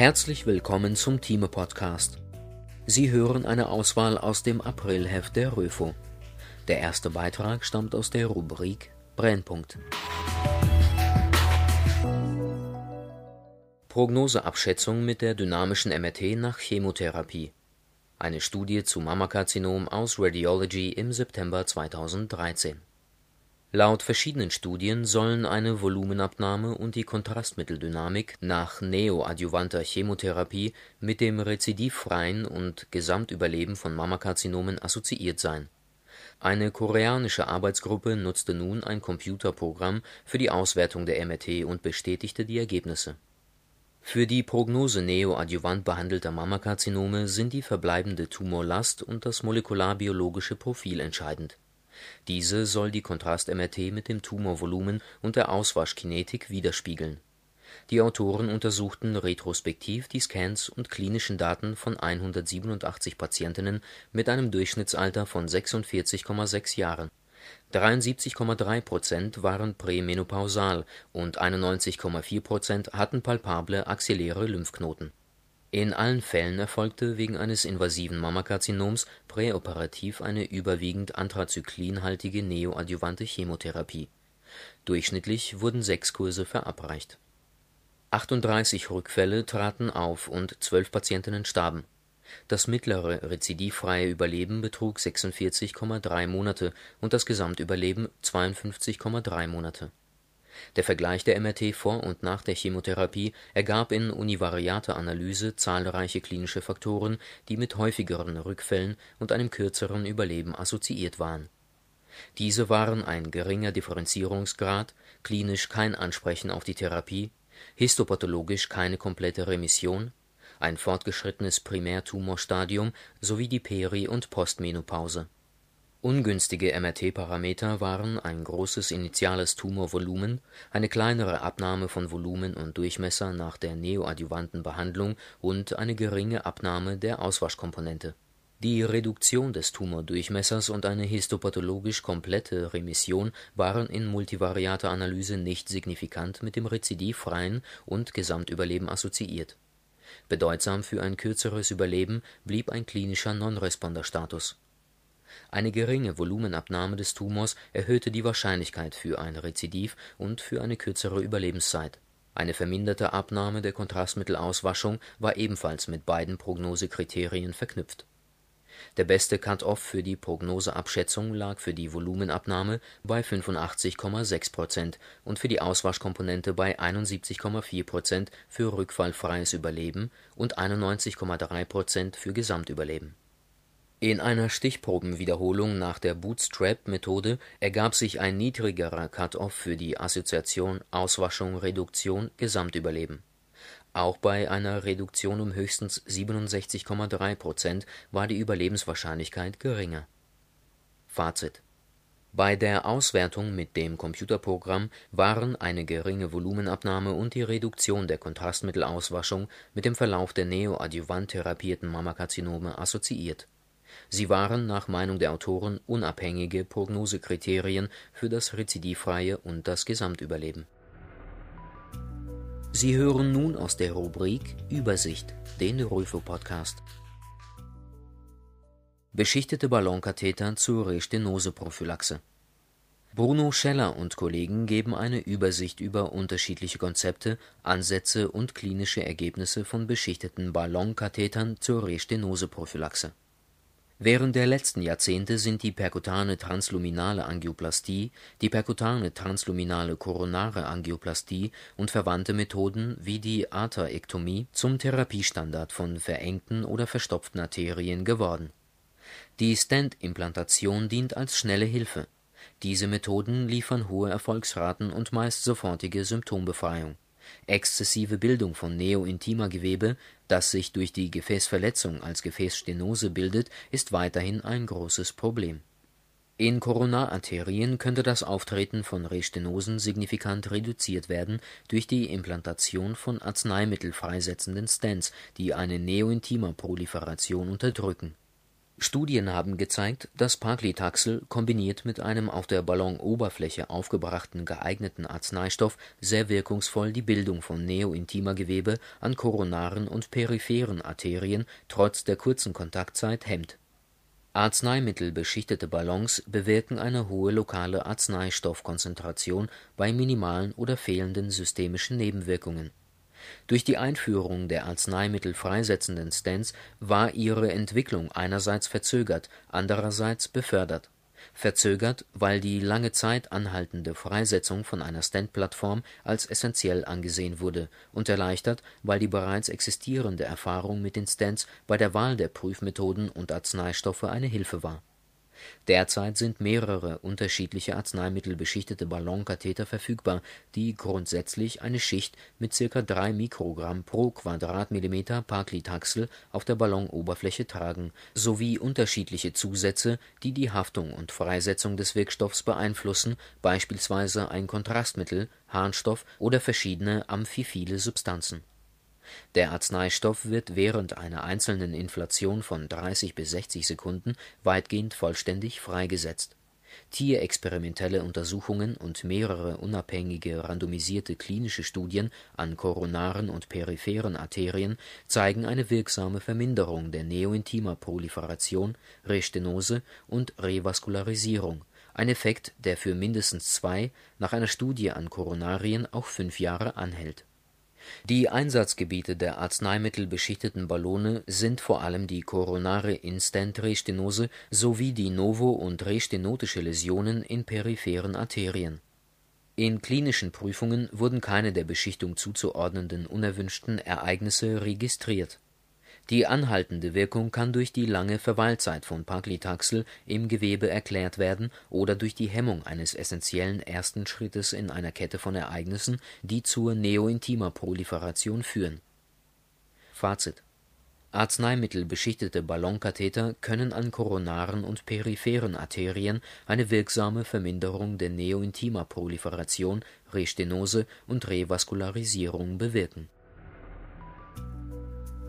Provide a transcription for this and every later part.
Herzlich willkommen zum Time Podcast. Sie hören eine Auswahl aus dem Aprilheft der Röfo. Der erste Beitrag stammt aus der Rubrik Brennpunkt. Prognoseabschätzung mit der dynamischen MRT nach Chemotherapie. Eine Studie zu Mammakarzinom aus Radiology im September 2013. Laut verschiedenen Studien sollen eine Volumenabnahme und die Kontrastmitteldynamik nach neoadjuvanter Chemotherapie mit dem rezidivfreien und Gesamtüberleben von Mammakarzinomen assoziiert sein. Eine koreanische Arbeitsgruppe nutzte nun ein Computerprogramm für die Auswertung der MRT und bestätigte die Ergebnisse. Für die Prognose neoadjuvant behandelter Mammakarzinome sind die verbleibende Tumorlast und das molekularbiologische Profil entscheidend diese soll die Kontrast-MRT mit dem Tumorvolumen und der Auswaschkinetik widerspiegeln. Die Autoren untersuchten retrospektiv die Scans und klinischen Daten von 187 Patientinnen mit einem Durchschnittsalter von 46,6 Jahren. 73,3 Prozent waren prämenopausal und 91,4 Prozent hatten palpable axilläre Lymphknoten in allen Fällen erfolgte wegen eines invasiven Mammakarzinoms präoperativ eine überwiegend anthrazyklinhaltige neoadjuvante Chemotherapie. Durchschnittlich wurden sechs Kurse verabreicht. 38 Rückfälle traten auf und zwölf Patientinnen starben. Das mittlere rezidivfreie Überleben betrug 46,3 Monate und das Gesamtüberleben 52,3 Monate der Vergleich der MRT vor und nach der Chemotherapie ergab in univariater Analyse zahlreiche klinische Faktoren, die mit häufigeren Rückfällen und einem kürzeren Überleben assoziiert waren. Diese waren ein geringer Differenzierungsgrad, klinisch kein Ansprechen auf die Therapie, histopathologisch keine komplette Remission, ein fortgeschrittenes Primärtumorstadium sowie die Peri- und Postmenopause Ungünstige MRT-Parameter waren ein großes initiales Tumorvolumen, eine kleinere Abnahme von Volumen und Durchmesser nach der neoadjuvanten Behandlung und eine geringe Abnahme der Auswaschkomponente. Die Reduktion des Tumordurchmessers und eine histopathologisch komplette Remission waren in multivariater Analyse nicht signifikant mit dem rezidivfreien und Gesamtüberleben assoziiert. Bedeutsam für ein kürzeres Überleben blieb ein klinischer Non-Responder-Status eine geringe Volumenabnahme des Tumors erhöhte die Wahrscheinlichkeit für ein Rezidiv und für eine kürzere Überlebenszeit. Eine verminderte Abnahme der Kontrastmittelauswaschung war ebenfalls mit beiden Prognosekriterien verknüpft. Der beste Cut-off für die Prognoseabschätzung lag für die Volumenabnahme bei 85,6 Prozent und für die Auswaschkomponente bei 71,4 Prozent für rückfallfreies Überleben und 91,3 Prozent für Gesamtüberleben in einer Stichprobenwiederholung nach der Bootstrap-Methode ergab sich ein niedrigerer Cut-off für die Assoziation Auswaschung-Reduktion-Gesamtüberleben. Auch bei einer Reduktion um höchstens 67,3 war die Überlebenswahrscheinlichkeit geringer. Fazit: Bei der Auswertung mit dem Computerprogramm waren eine geringe Volumenabnahme und die Reduktion der Kontrastmittelauswaschung mit dem Verlauf der neoadjuvant therapierten Mammakarzinome assoziiert Sie waren nach Meinung der Autoren unabhängige Prognosekriterien für das rezidivfreie und das Gesamtüberleben. Sie hören nun aus der Rubrik Übersicht den Rüfo-Podcast. Beschichtete Ballonkatheter zur Restenose-Prophylaxe. Bruno Scheller und Kollegen geben eine Übersicht über unterschiedliche Konzepte, Ansätze und klinische Ergebnisse von beschichteten Ballonkathetern zur Restenose-Prophylaxe. Während der letzten Jahrzehnte sind die percutane transluminale Angioplastie, die percutane transluminale koronare Angioplastie und verwandte Methoden wie die Arterektomie zum Therapiestandard von verengten oder verstopften Arterien geworden. Die Stent-Implantation dient als schnelle Hilfe. Diese Methoden liefern hohe Erfolgsraten und meist sofortige Symptombefreiung exzessive Bildung von Neo-Intima-Gewebe, das sich durch die Gefäßverletzung als Gefäßstenose bildet, ist weiterhin ein großes Problem. In Koronararterien könnte das Auftreten von Restenosen signifikant reduziert werden durch die Implantation von arzneimittelfreisetzenden Stents, die eine Neointima-Proliferation unterdrücken Studien haben gezeigt, dass Paclitaxel kombiniert mit einem auf der Ballonoberfläche aufgebrachten geeigneten Arzneistoff sehr wirkungsvoll die Bildung von Neointima-Gewebe an koronaren und peripheren Arterien trotz der kurzen Kontaktzeit hemmt. Arzneimittelbeschichtete Ballons bewirken eine hohe lokale Arzneistoffkonzentration bei minimalen oder fehlenden systemischen Nebenwirkungen durch die Einführung der Arzneimittel freisetzenden Stents war ihre Entwicklung einerseits verzögert, andererseits befördert. Verzögert, weil die lange Zeit anhaltende Freisetzung von einer Stent-Plattform als essentiell angesehen wurde und erleichtert, weil die bereits existierende Erfahrung mit den Stents bei der Wahl der Prüfmethoden und Arzneistoffe eine Hilfe war Derzeit sind mehrere unterschiedliche arzneimittelbeschichtete Ballonkatheter verfügbar, die grundsätzlich eine Schicht mit ca. 3 Mikrogramm pro Quadratmillimeter Paclitaxel auf der Ballonoberfläche tragen, sowie unterschiedliche Zusätze, die die Haftung und Freisetzung des Wirkstoffs beeinflussen, beispielsweise ein Kontrastmittel, Harnstoff oder verschiedene amphiphile Substanzen der Arzneistoff wird während einer einzelnen Inflation von 30 bis 60 Sekunden weitgehend vollständig freigesetzt. Tierexperimentelle Untersuchungen und mehrere unabhängige randomisierte klinische Studien an koronaren und peripheren Arterien zeigen eine wirksame Verminderung der Neointima-Proliferation, Restenose und Revaskularisierung, ein Effekt, der für mindestens zwei, nach einer Studie an Koronarien auch fünf Jahre anhält die Einsatzgebiete der arzneimittelbeschichteten Ballone sind vor allem die koronare Instant-Restenose sowie die novo und restenotische Läsionen in peripheren Arterien. In klinischen Prüfungen wurden keine der Beschichtung zuzuordnenden unerwünschten Ereignisse registriert die anhaltende Wirkung kann durch die lange Verweilzeit von Paclitaxel im Gewebe erklärt werden oder durch die Hemmung eines essentiellen ersten Schrittes in einer Kette von Ereignissen, die zur Neointima-Proliferation führen. Fazit Arzneimittelbeschichtete Ballonkatheter können an koronaren und peripheren Arterien eine wirksame Verminderung der Neointima-Proliferation, Restenose und Revaskularisierung bewirken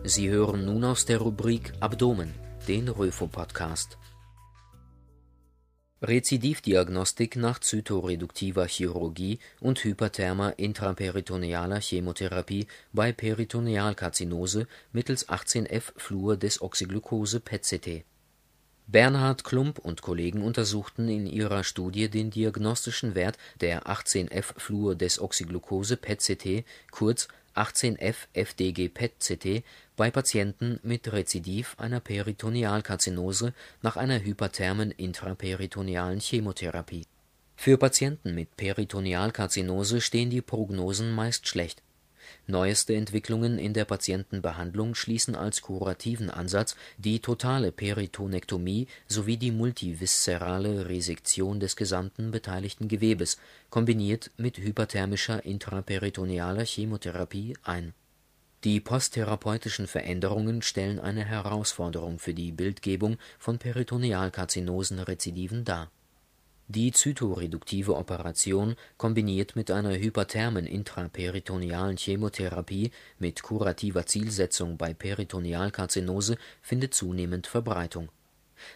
Sie hören nun aus der Rubrik Abdomen den Röfo-Podcast. Rezidivdiagnostik nach zytoreduktiver Chirurgie und hypertherma intraperitonealer Chemotherapie bei Peritonealkarzinose mittels 18F-Fluor desoxyglucose PET-CT. Bernhard Klump und Kollegen untersuchten in ihrer Studie den diagnostischen Wert der 18F-Fluor desoxyglucose PET-CT, kurz 18F FDG PET-CT bei Patienten mit Rezidiv einer Peritonealkarzinose nach einer hyperthermen intraperitonealen Chemotherapie. Für Patienten mit Peritonealkarzinose stehen die Prognosen meist schlecht Neueste Entwicklungen in der Patientenbehandlung schließen als kurativen Ansatz die totale Peritonektomie sowie die multiviszerale Resektion des gesamten beteiligten Gewebes, kombiniert mit hyperthermischer intraperitonealer Chemotherapie, ein. Die posttherapeutischen Veränderungen stellen eine Herausforderung für die Bildgebung von Peritonealkarzinosen-Rezidiven dar die zytoreduktive Operation kombiniert mit einer hyperthermen intraperitonealen Chemotherapie mit kurativer Zielsetzung bei Peritonealkarzinose findet zunehmend Verbreitung.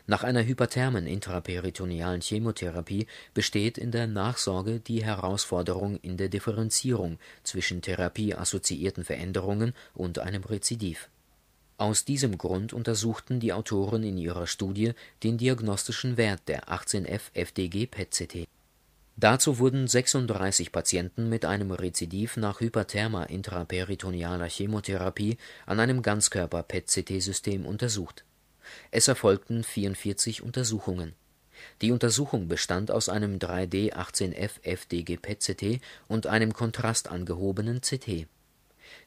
Nach einer hyperthermen intraperitonealen Chemotherapie besteht in der Nachsorge die Herausforderung in der Differenzierung zwischen therapieassoziierten Veränderungen und einem Rezidiv aus diesem Grund untersuchten die Autoren in ihrer Studie den diagnostischen Wert der 18F-FDG-PET-CT. Dazu wurden 36 Patienten mit einem Rezidiv nach Hypertherma intraperitonealer Chemotherapie an einem Ganzkörper-PET-CT-System untersucht. Es erfolgten 44 Untersuchungen. Die Untersuchung bestand aus einem 3D 18F FDG PET-CT und einem kontrastangehobenen CT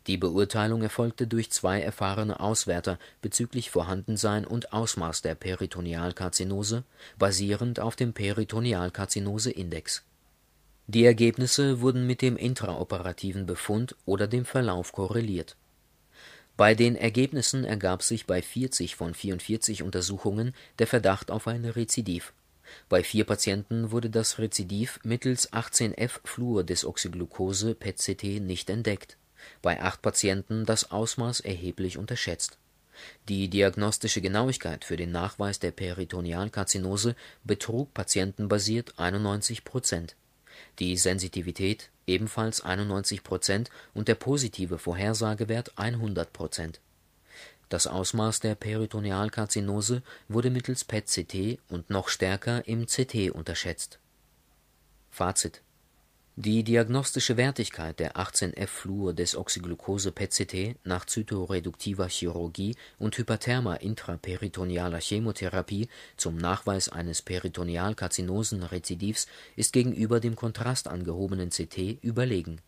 die Beurteilung erfolgte durch zwei erfahrene Auswärter bezüglich Vorhandensein und Ausmaß der Peritonealkarzinose, basierend auf dem Peritonealkarzinose-Index. Die Ergebnisse wurden mit dem intraoperativen Befund oder dem Verlauf korreliert. Bei den Ergebnissen ergab sich bei 40 von 44 Untersuchungen der Verdacht auf ein Rezidiv. Bei vier Patienten wurde das Rezidiv mittels 18 f PET-CT nicht entdeckt bei acht Patienten das Ausmaß erheblich unterschätzt. Die diagnostische Genauigkeit für den Nachweis der Peritonealkarzinose betrug patientenbasiert 91 Prozent, die Sensitivität ebenfalls 91 Prozent und der positive Vorhersagewert 100 Prozent. Das Ausmaß der Peritonealkarzinose wurde mittels PET-CT und noch stärker im CT unterschätzt. Fazit die diagnostische Wertigkeit der 18F-Fluor des Oxyglucose-PCT nach zytoreduktiver Chirurgie und hyperthermer intraperitonealer Chemotherapie zum Nachweis eines Peritonealkarzinosen-Rezidivs ist gegenüber dem kontrastangehobenen CT überlegen.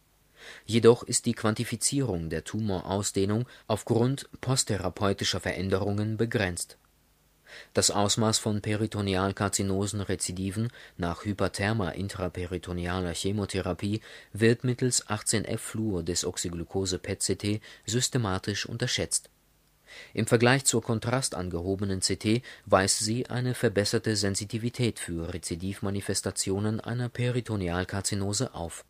Jedoch ist die Quantifizierung der Tumorausdehnung aufgrund posttherapeutischer Veränderungen begrenzt das Ausmaß von peritonealkarzinosen Rezidiven nach hypertherma intraperitonealer Chemotherapie wird mittels 18F-Fluor-Desoxyglucose-PET-CT systematisch unterschätzt. Im Vergleich zur kontrastangehobenen CT weist sie eine verbesserte Sensitivität für Rezidivmanifestationen einer Peritonealkarzinose auf